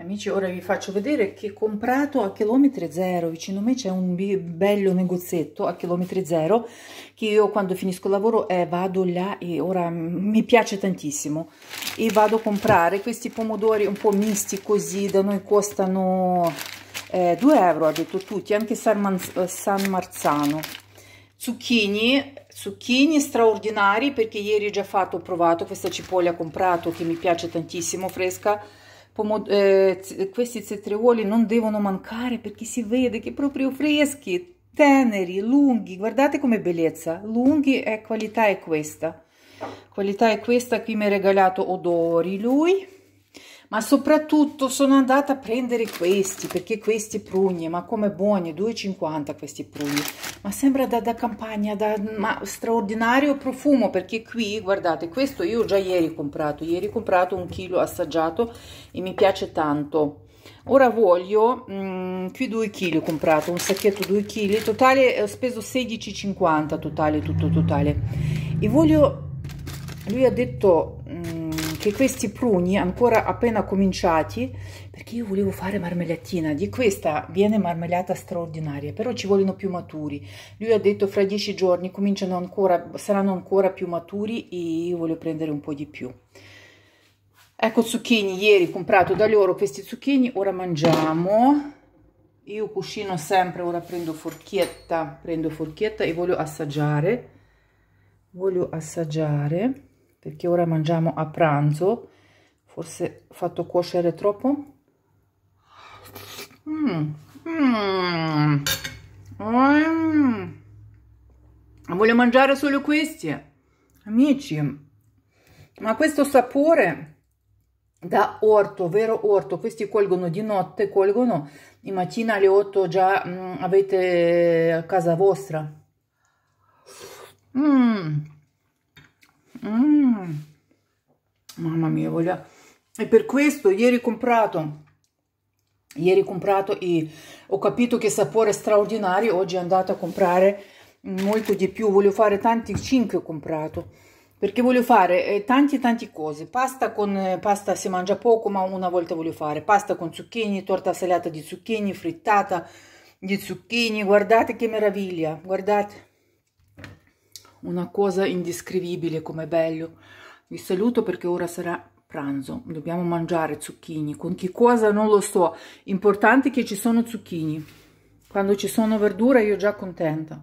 Amici, ora vi faccio vedere che ho comprato a chilometri zero, vicino a me c'è un bello negozietto a chilometri zero, che io quando finisco il lavoro eh, vado là e ora mi piace tantissimo. E vado a comprare questi pomodori un po' misti così, da noi costano eh, 2 euro, ha detto tutti, anche San, eh, San Marzano. Zucchini, zucchini straordinari perché ieri ho già fatto, ho provato questa cipolla, ho comprato che mi piace tantissimo, fresca pomod- eh, questi cetrioli non devono mancare perché si vede che proprio freschi, teneri, lunghi. Guardate come bellezza, lunghi e qualità è questa. Qualità è questa, qui mi ha regalato odori lui ma soprattutto sono andata a prendere questi perché questi prugni ma come buoni 2,50 questi prugni ma sembra da, da campagna da ma straordinario profumo perché qui guardate questo io già ieri ho comprato ieri ho comprato un chilo assaggiato e mi piace tanto ora voglio mh, qui 2 kg ho comprato un sacchetto 2 kg totale eh, ho speso 16,50 totale tutto totale e voglio lui ha detto mh, mm, che questi pruni ancora appena cominciati perché io volevo fare marmellatina di questa viene marmellata straordinaria però ci vogliono più maturi lui ha detto fra dieci giorni cominciano ancora saranno ancora più maturi e io voglio prendere un po' di più ecco zucchini ieri comprato da loro questi zucchini ora mangiamo io cucino sempre ora prendo forchetta prendo forchetta e voglio assaggiare voglio assaggiare perché ora mangiamo a pranzo forse ho fatto cuocere troppo mm. Mm. Mm. voglio mangiare solo questi eh. amici ma questo sapore da orto, vero orto, questi colgono di notte, colgono di mattina alle 8 già mh, mm, avete a casa vostra. Mmm. Mmm mamma mia, voglio... E per questo ieri ho comprato, ieri ho comprato e ho capito che sapore straordinario, oggi è andata a comprare molto di più, voglio fare tanti, 5 ho comprato, perché voglio fare eh, tanti tanti cose, pasta con, eh, pasta si mangia poco, ma una volta voglio fare, pasta con zucchini, torta salata di zucchini, frittata di zucchini, guardate che meraviglia, guardate, una cosa indescrivibile come bello, vi saluto perché ora sarà pranzo, dobbiamo mangiare zucchini, con che cosa non lo so, importante che ci sono zucchini, quando ci sono verdure io già contenta.